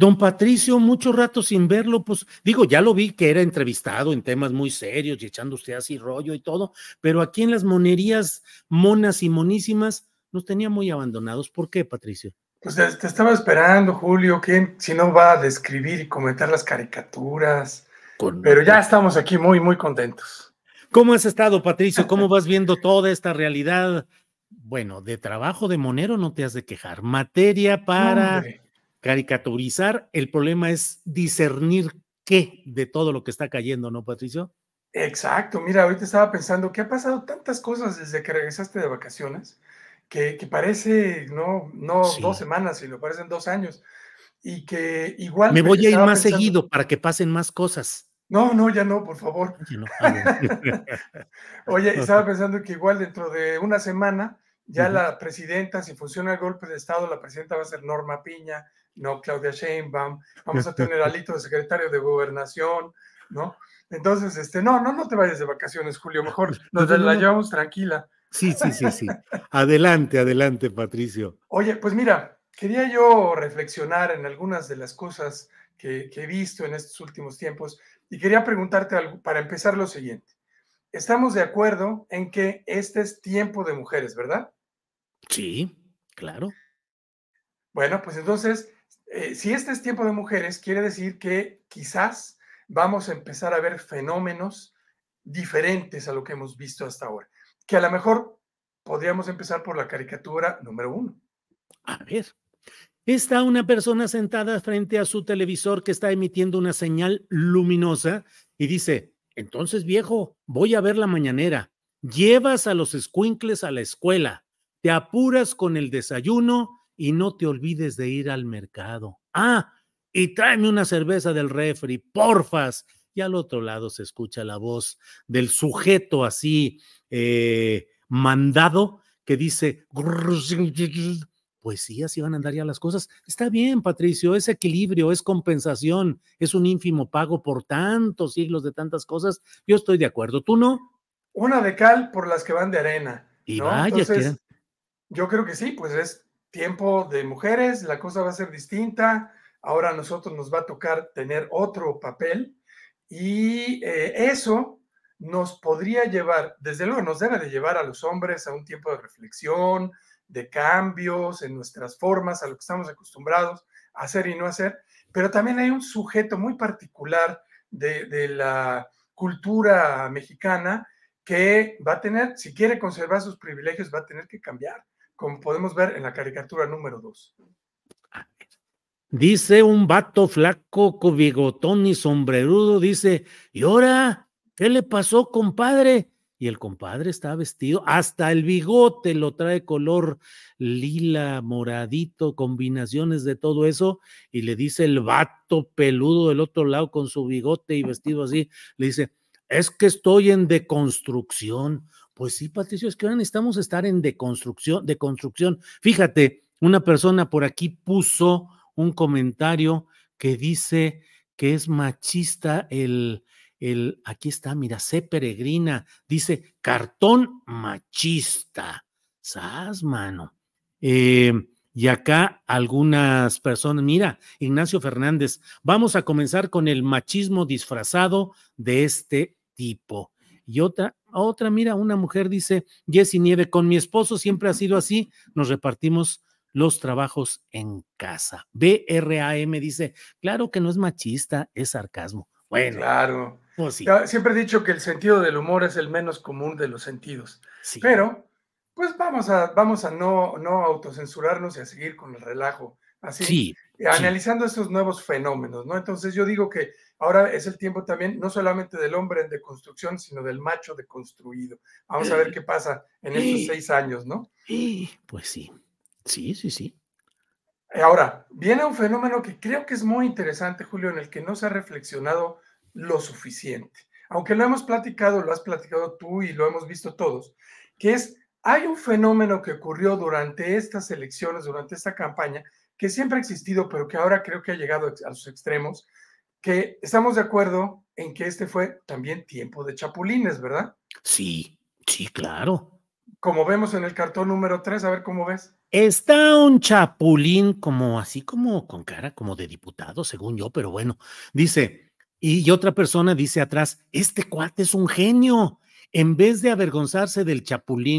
Don Patricio, mucho rato sin verlo, pues digo, ya lo vi que era entrevistado en temas muy serios y echando usted así rollo y todo, pero aquí en las monerías monas y monísimas nos tenía muy abandonados. ¿Por qué, Patricio? Pues te estaba esperando, Julio, que si no va a describir y comentar las caricaturas. Pero ya estamos aquí muy, muy contentos. ¿Cómo has estado, Patricio? ¿Cómo vas viendo toda esta realidad? Bueno, de trabajo de monero no te has de quejar. Materia para caricaturizar, el problema es discernir qué de todo lo que está cayendo, ¿no, Patricio? Exacto, mira, ahorita estaba pensando que ha pasado tantas cosas desde que regresaste de vacaciones, que, parece, no, no dos semanas, sino parecen dos años, y que igual... Me voy a ir más seguido para que pasen más cosas. No, no, ya no, por favor. Ah, Oye, estaba pensando que igual dentro de una semana ya la presidenta, si funciona el golpe de Estado, la presidenta va a ser Norma Piña, ¿no? Claudia Sheinbaum, vamos a tener alito de secretario de gobernación, ¿no? Entonces, este, no, no, no te vayas de vacaciones, Julio, mejor nos la llevamos tranquila. Sí, sí, sí, sí. Adelante, adelante, Patricio. Oye, pues mira, quería yo reflexionar en algunas de las cosas que, que he visto en estos últimos tiempos y quería preguntarte algo, para empezar lo siguiente. Estamos de acuerdo en que este es tiempo de mujeres, ¿verdad? Sí, claro. Bueno, pues entonces, eh, si este es tiempo de mujeres, quiere decir que quizás vamos a empezar a ver fenómenos diferentes a lo que hemos visto hasta ahora, que a lo mejor podríamos empezar por la caricatura número uno. A ver, está una persona sentada frente a su televisor que está emitiendo una señal luminosa y dice, entonces viejo, voy a ver la mañanera, llevas a los escuincles a la escuela, te apuras con el desayuno, y no te olvides de ir al mercado. Ah, y tráeme una cerveza del refri, porfas. Y al otro lado se escucha la voz del sujeto así eh, mandado que dice, pues sí, así van a andar ya las cosas. Está bien, Patricio, es equilibrio, es compensación, es un ínfimo pago por tantos siglos de tantas cosas. Yo estoy de acuerdo, ¿tú no? Una de cal por las que van de arena. Y ¿no? vaya Yo creo que sí, pues es tiempo de mujeres, la cosa va a ser distinta. Ahora a nosotros nos va a tocar tener otro papel y eh, eso nos podría llevar, desde luego nos debe de llevar a los hombres a un tiempo de reflexión, de cambios en nuestras formas, a lo que estamos acostumbrados a hacer y no hacer, pero también hay un sujeto muy particular de la cultura mexicana que va a tener, si quiere conservar sus privilegios, va a tener que cambiar como podemos ver en la caricatura número 2. Dice un vato flaco, con bigotón y sombrerudo, dice, ¿y ahora qué le pasó, compadre? Y el compadre está vestido, hasta el bigote lo trae color lila, moradito, combinaciones de todo eso. Y le dice el vato peludo del otro lado con su bigote y vestido así, le dice, es que estoy en deconstrucción. Pues sí, Patricio, es que ahora necesitamos estar en deconstrucción, deconstrucción. Fíjate, una persona por aquí puso un comentario que dice que es machista el, el, aquí está, mira, sé Peregrina, dice cartón machista. ¿Sabes, mano. Eh, y acá algunas personas, mira, Ignacio Fernández, vamos a comenzar con el machismo disfrazado de este tipo. Y otra, otra, mira, una mujer dice, Jessy Nieve, con mi esposo siempre ha sido así, nos repartimos los trabajos en casa. BRAM dice, claro que no es machista, es sarcasmo. Bueno, claro. Pues siempre he dicho que el sentido del humor es el menos común de los sentidos. Pero, pues vamos a, vamos a no, no autocensurarnos y a seguir con el relajo Así, analizando estos nuevos fenómenos, ¿no? Entonces yo digo que ahora es el tiempo también, no solamente del hombre en deconstrucción, sino del macho construido Vamos a ver eh, qué pasa en estos eh. seis años, ¿no? Eh, pues sí, sí, sí, sí. Ahora, viene un fenómeno que creo que es muy interesante, Julio, en el que no se ha reflexionado lo suficiente. Aunque lo hemos platicado, lo has platicado tú y lo hemos visto todos, que es, hay un fenómeno que ocurrió durante estas elecciones, durante esta campaña, que siempre ha existido, pero que ahora creo que ha llegado a sus extremos, que estamos de acuerdo en que este fue también tiempo de chapulines, ¿verdad? Sí, sí, claro. Como vemos en el cartón número 3, a ver cómo ves. Está un chapulín como así como con cara como de diputado, según yo, pero bueno, dice, y otra persona dice atrás, este cuate es un genio. En vez de avergonzarse del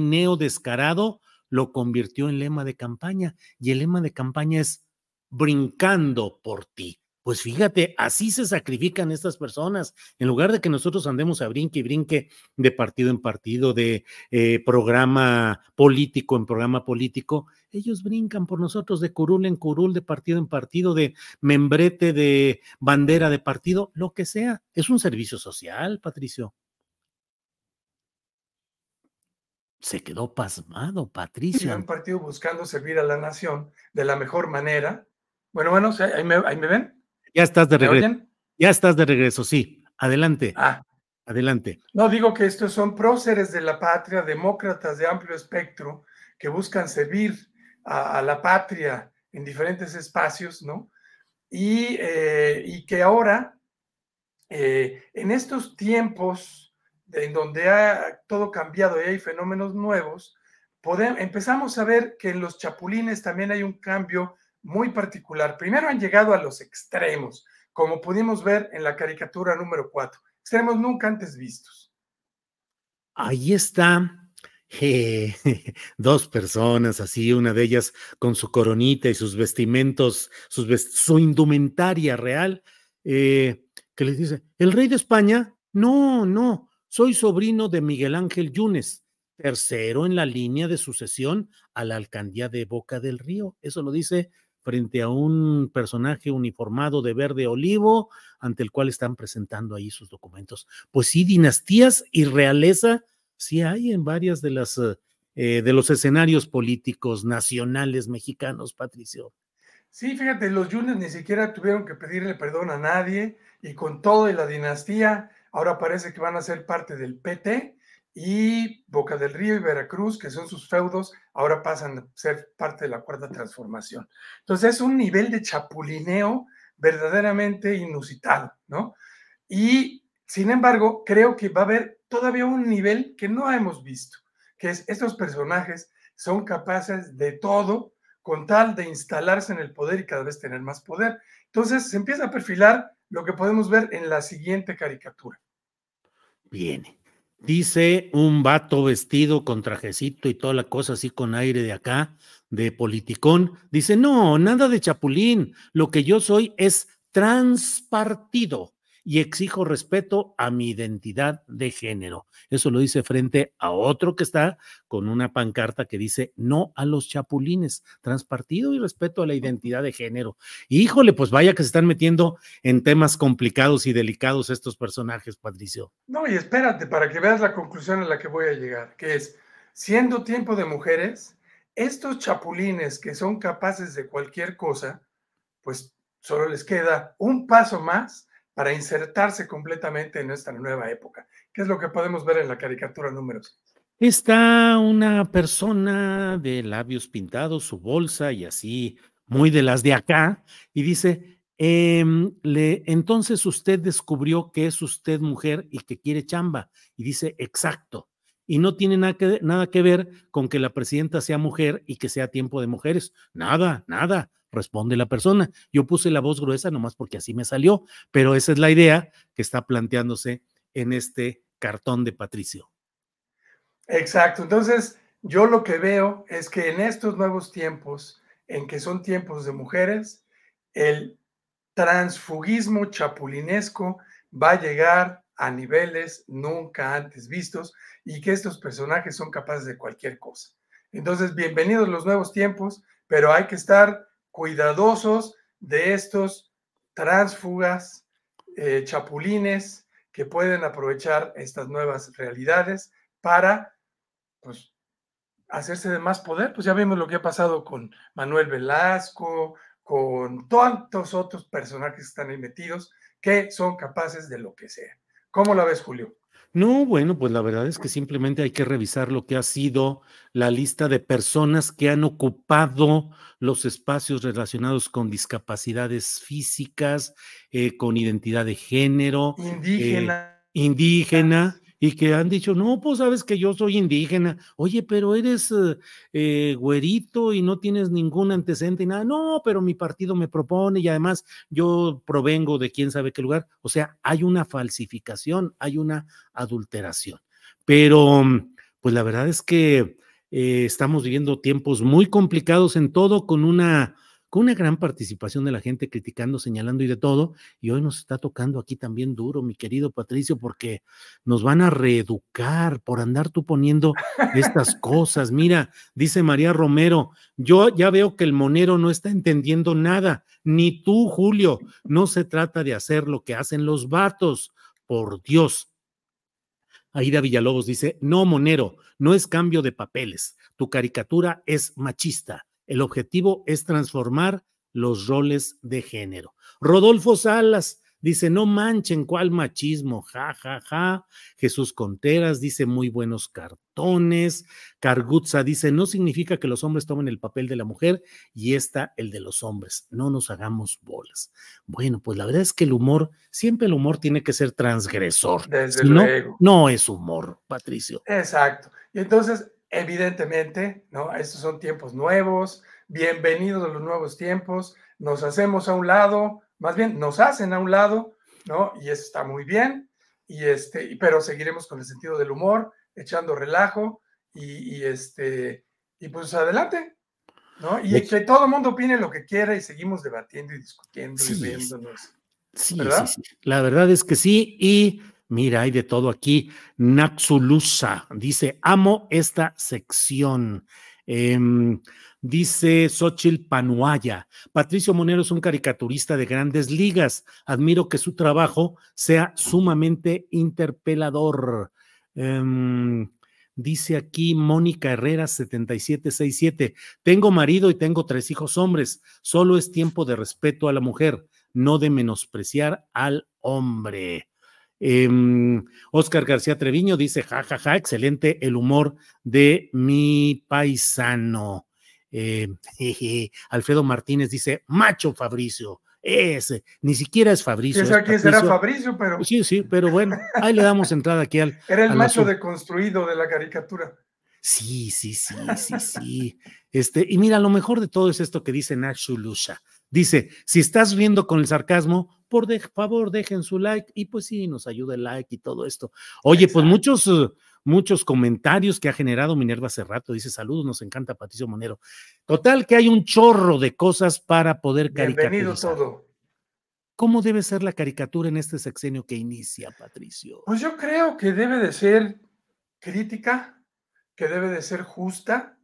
neo descarado, lo convirtió en lema de campaña y el lema de campaña es brincando por ti. Pues fíjate, así se sacrifican estas personas. En lugar de que nosotros andemos a brinque y brinque de partido en partido, de eh, programa político en programa político, ellos brincan por nosotros de curul en curul, de partido en partido, de membrete, de bandera de partido, lo que sea. Es un servicio social, Patricio. se quedó pasmado, Patricio. Han partido buscando servir a la nación de la mejor manera. Bueno, bueno, ahí me, ven. Ya estás de regreso. Ya estás de regreso, sí. Adelante. Ah. Adelante. No digo que estos son próceres de la patria, demócratas de amplio espectro, que buscan servir a, la patria en diferentes espacios, ¿no? Y, eh, que ahora, eh, en estos tiempos en donde ha todo cambiado y hay fenómenos nuevos, empezamos a ver que en los chapulines también hay un cambio muy particular. Primero han llegado a los extremos, como pudimos ver en la caricatura número 4, extremos nunca antes vistos. Ahí está. dos personas así, una de ellas con su coronita y sus vestimentos, su indumentaria real, eh, que les dice, el rey de España, no, no, soy sobrino de Miguel Ángel Yunes, tercero en la línea de sucesión a la alcaldía de Boca del Río. Eso lo dice frente a un personaje uniformado de verde olivo ante el cual están presentando ahí sus documentos. Pues sí, dinastías y realeza sí hay en varias de las eh, eh, de los escenarios políticos nacionales mexicanos, Patricio. Sí, fíjate, los Yunes ni siquiera tuvieron que pedirle perdón a nadie y con todo y la dinastía ahora parece que van a ser parte del PT y Boca del Río y Veracruz, que son sus feudos, ahora pasan a ser parte de la cuarta transformación. Entonces es un nivel de chapulineo verdaderamente inusitado, ¿no? Y sin embargo, creo que va a haber todavía un nivel que no hemos visto, que es estos personajes son capaces de todo con tal de instalarse en el poder y cada vez tener más poder. Entonces se empieza a perfilar lo que podemos ver en la siguiente caricatura. Viene. Dice un vato vestido con trajecito y toda la cosa así con aire de acá, de politicón. Dice, no, nada de chapulín. Lo que yo soy es transpartido y exijo respeto a mi identidad de género. Eso lo dice frente a otro que está con una pancarta que dice no a los chapulines, transpartido y respeto a la identidad de género. híjole, pues vaya que se están metiendo en temas complicados y delicados estos personajes, Patricio. No, y espérate para que veas la conclusión a la que voy a llegar, que es, siendo tiempo de mujeres, estos chapulines que son capaces de cualquier cosa, pues solo les queda un paso más para insertarse completamente en esta nueva época, ¿Qué es lo que podemos ver en la caricatura número Está una persona de labios pintados, su bolsa y así, muy de las de acá, y dice, em, le, entonces usted descubrió que es usted mujer y que quiere chamba. Y dice, exacto. Y no tiene nada que, nada que ver con que la presidenta sea mujer y que sea tiempo de mujeres. Nada, nada responde la persona. Yo puse la voz gruesa nomás porque así me salió, pero esa es la idea que está planteándose en este cartón de Patricio. Exacto, entonces yo lo que veo es que en estos nuevos tiempos, en que son tiempos de mujeres, el transfugismo chapulinesco va a llegar a niveles nunca antes vistos y que estos personajes son capaces de cualquier cosa. Entonces, bienvenidos los nuevos tiempos, pero hay que estar cuidadosos de estos tránsfugas, eh, chapulines que pueden aprovechar estas nuevas realidades para pues, hacerse de más poder. Pues ya vimos lo que ha pasado con Manuel Velasco, con tantos otros personajes que están ahí metidos, que son capaces de lo que sea. ¿Cómo la ves, Julio? No, bueno, pues la verdad es que simplemente hay que revisar lo que ha sido la lista de personas que han ocupado los espacios relacionados con discapacidades físicas, eh, con identidad de género, eh, indígena. indígena y que han dicho, no, pues sabes que yo soy indígena, oye, pero eres eh, eh, güerito y no tienes ningún antecedente y nada, no, pero mi partido me propone y además yo provengo de quién sabe qué lugar, o sea, hay una falsificación, hay una adulteración, pero mm, pues la verdad es que eh, estamos viviendo tiempos muy complicados en todo con una con una gran participación de la gente criticando, señalando y de todo. Y hoy nos está tocando aquí también duro, mi querido Patricio, porque nos van a reeducar por andar tú poniendo estas cosas. Mira, dice María Romero, yo ya veo que el monero no está entendiendo nada, ni tú, Julio. No se trata de hacer lo que hacen los vatos, por Dios. Aida Villalobos dice, no, Monero, no es cambio de papeles, tu caricatura es machista. El objetivo es transformar los roles de género. Rodolfo Salas dice, no manchen cuál machismo, ja, ja, ja. Jesús Conteras dice, muy buenos cartones. Cargutza dice, no significa que los hombres tomen el papel de la mujer y está el de los hombres. No nos hagamos bolas. Bueno, pues la verdad es que el humor, siempre el humor tiene que ser transgresor. Desde luego. no es humor, Patricio. Exacto. Y entonces, evidentemente, ¿no? Estos son tiempos nuevos, bienvenidos a los nuevos tiempos, nos hacemos a un lado, más bien nos hacen a un lado, ¿no? Y eso está muy bien, y este, pero seguiremos con el sentido del humor, echando relajo, y, este, y pues adelante, ¿no? Y que todo el mundo opine lo que quiera y seguimos debatiendo y discutiendo y viéndonos. Sí, sí, la verdad es que sí, y Mira, hay de todo aquí. Naxulusa dice, amo esta sección. Em, dice Xochil Panuaya, Patricio Monero es un caricaturista de grandes ligas. Admiro que su trabajo sea sumamente interpelador. Em, dice aquí Mónica Herrera 7767, tengo marido y tengo tres hijos hombres. Solo es tiempo de respeto a la mujer, no de menospreciar al hombre. Eh, em, Oscar García Treviño dice, jajaja, excelente el humor de mi paisano. Eh, Alfredo Martínez dice, macho Fabricio. Ese, ni siquiera es Fabricio. era Fabricio, pero. Sí, sí, pero bueno, ahí le damos entrada aquí al. Era el macho deconstruido de la caricatura. Sí, sí, sí, sí, sí. Este, y mira, lo mejor de todo es esto que dice Nacho Lucha. Dice, si estás viendo con el sarcasmo, por favor dejen su like y pues sí, nos ayuda el like y todo esto. Oye, pues muchos, eh, muchos comentarios que ha generado Minerva hace rato. Dice, saludos, nos encanta Patricio Monero. Total, que hay un chorro de cosas para poder caricaturizar. Bienvenido todo. ¿Cómo debe ser la caricatura en este sexenio que inicia, Patricio? Pues yo creo que debe de ser crítica, que debe de ser justa,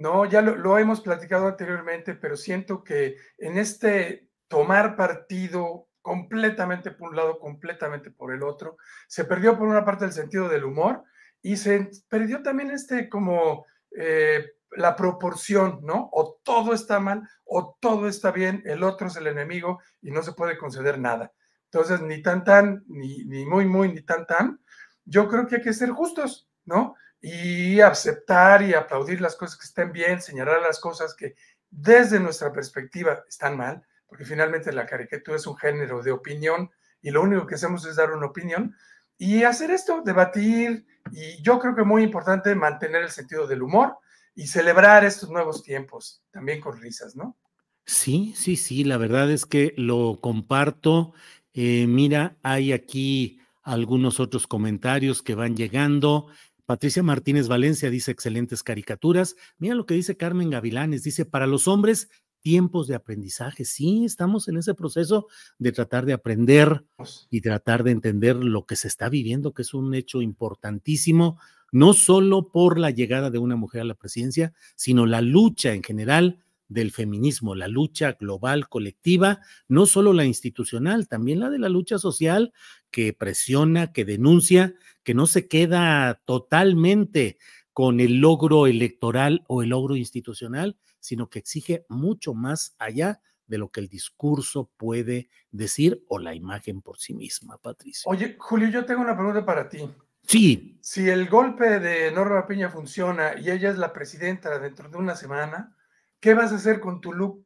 no, ya lo, hemos platicado anteriormente, pero siento que en este tomar partido completamente por un lado, completamente por el otro, se perdió por una parte el sentido del humor y se perdió también este como... Eh, la proporción, ¿no? O todo está mal o todo está bien, el otro es el enemigo y no se puede conceder nada. Entonces, ni tan tan, ni, ni muy muy, ni tan tan, yo creo que hay que ser justos, ¿no? y aceptar y aplaudir las cosas que estén bien, señalar las cosas que desde nuestra perspectiva están mal, porque finalmente la caricatura es un género de opinión y lo único que hacemos es dar una opinión y hacer esto, debatir y yo creo que es muy importante mantener el sentido del humor y celebrar estos nuevos tiempos, también con risas, ¿no? Sí, sí, sí, la verdad es que lo comparto. Eh, mira, hay aquí algunos otros comentarios que van llegando. Patricia Martínez Valencia dice excelentes caricaturas. Mira lo que dice Carmen Gavilanes, dice, para los hombres, tiempos de aprendizaje. Sí, estamos en ese proceso de tratar de aprender y tratar de entender lo que se está viviendo, que es un hecho importantísimo, no solo por la llegada de una mujer a la presidencia, sino la lucha en general del feminismo, la lucha global colectiva, no solo la institucional, también la de la lucha social que presiona, que denuncia, que no se queda totalmente con el logro electoral o el logro institucional, sino que exige mucho más allá de lo que el discurso puede decir o la imagen por sí misma, Patricia. Oye, Julio, yo tengo una pregunta para ti. Sí. Si el golpe de Norma Piña funciona y ella es la presidenta dentro de una semana, ¿qué vas a hacer con tu look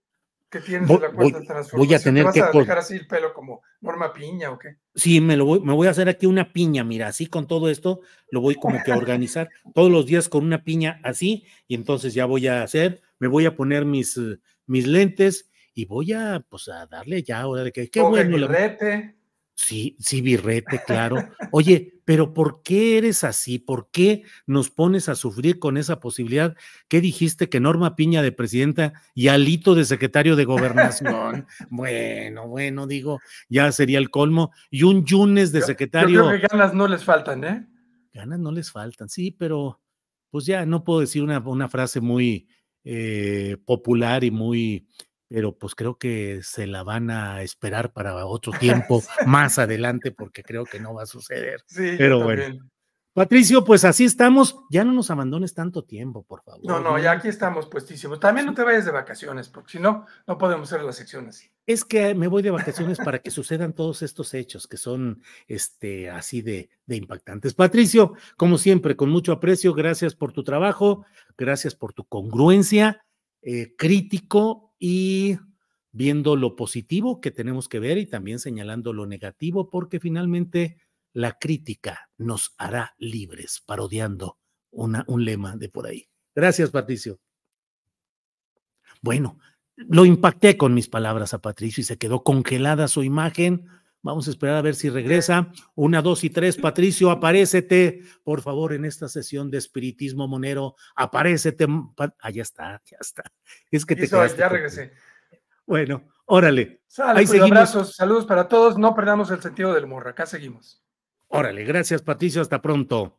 que tienes en la cuarta Voy a tener vas que a dejar así el pelo como forma Piña o qué? Sí, me, lo voy, me voy a hacer aquí una piña, mira, así con todo esto lo voy como que a organizar todos los días con una piña así y entonces ya voy a hacer, me voy a poner mis, eh, mis lentes y voy a, pues, a darle ya ahora de que, qué Sí, sí, birrete, claro. Oye, pero ¿por qué eres así? ¿Por qué nos pones a sufrir con esa posibilidad? ¿Qué dijiste que Norma Piña de presidenta y Alito de secretario de gobernación? bueno, bueno, digo, ya sería el colmo. Y un Yunes de secretario. Yo, creo que ganas no les faltan, ¿eh? Ganas no les faltan, sí, pero pues ya no puedo decir una, frase muy eh, popular y muy pero pues creo que se la van a esperar para otro tiempo más adelante porque creo que no va a suceder. Sí, pero bueno. Patricio, pues así estamos. Ya no nos abandones tanto tiempo, por favor. No, no, ya ¿eh? aquí estamos puestísimos. También no te vayas de vacaciones, porque si no, no podemos hacer la sección así. Es que me voy de vacaciones para que sucedan todos estos hechos que son este, así de, impactantes. Patricio, como siempre, con mucho aprecio, gracias por tu trabajo, gracias por tu congruencia, eh, crítico, y viendo lo positivo que tenemos que ver y también señalando lo negativo, porque finalmente la crítica nos hará libres, parodiando un lema de por ahí. Gracias, Patricio. Bueno, lo impacté con mis palabras a Patricio y se quedó congelada su imagen Vamos a esperar a ver si regresa. Una, dos y tres. Patricio, aparécete, por favor, en esta sesión de espiritismo monero. Aparécete. Allá está, ya está. Es que te Ya regresé. Bueno, órale. Saludos, pues, saludos para todos. No perdamos el sentido del humor. Acá seguimos. Órale, gracias Patricio, hasta pronto.